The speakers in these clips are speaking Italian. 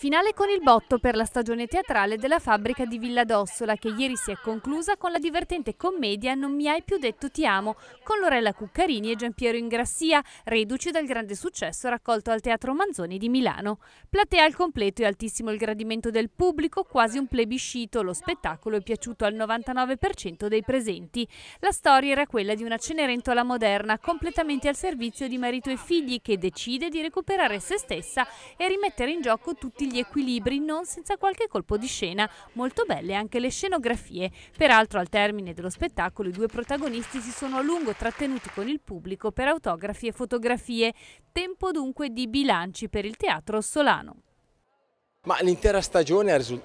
Finale con il botto per la stagione teatrale della fabbrica di Villa d'Ossola che ieri si è conclusa con la divertente commedia Non mi hai più detto ti amo con Lorella Cuccarini e Giampiero Ingrassia, reduci dal grande successo raccolto al Teatro Manzoni di Milano. Platea al completo e altissimo il gradimento del pubblico, quasi un plebiscito, lo spettacolo è piaciuto al 99% dei presenti. La storia era quella di una Cenerentola moderna, completamente al servizio di marito e figli che decide di recuperare se stessa e rimettere in gioco tutti gli equilibri non senza qualche colpo di scena, molto belle anche le scenografie. Peraltro al termine dello spettacolo i due protagonisti si sono a lungo trattenuti con il pubblico per autografi e fotografie, tempo dunque di bilanci per il teatro Solano. Ma l'intera stagione um,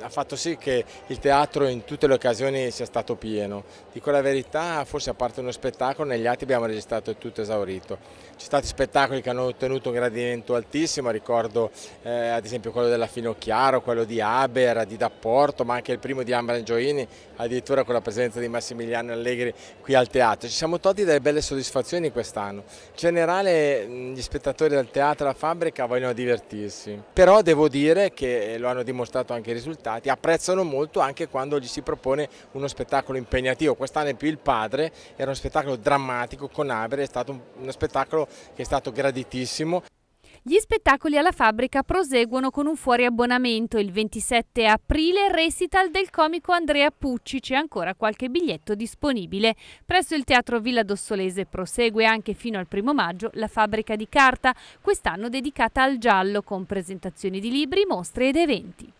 ha, fatto sì che il teatro in tutte le occasioni sia stato pieno. Dico la verità, forse a parte uno spettacolo, negli altri abbiamo registrato tutto esaurito. Ci sono stati spettacoli che hanno ottenuto un gradimento altissimo, ricordo eh, ad esempio quello della Finocchiaro, quello di Haber, di D'Apporto, ma anche il primo di Ambra Gioini, addirittura con la presenza di Massimiliano Allegri qui al teatro. Ci siamo tolti delle belle soddisfazioni quest'anno. In generale mm, gli spettatori del teatro e della fabbrica vogliono divertirsi, però devo dire che lo hanno dimostrato anche i risultati, apprezzano molto anche quando gli si propone uno spettacolo impegnativo. Quest'anno in più il padre, era uno spettacolo drammatico con Abere, è stato uno spettacolo che è stato graditissimo. Gli spettacoli alla fabbrica proseguono con un fuori abbonamento. Il 27 aprile recital del comico Andrea Pucci. C'è ancora qualche biglietto disponibile. Presso il Teatro Villa Dossolese prosegue anche fino al primo maggio la fabbrica di carta, quest'anno dedicata al giallo con presentazioni di libri, mostre ed eventi.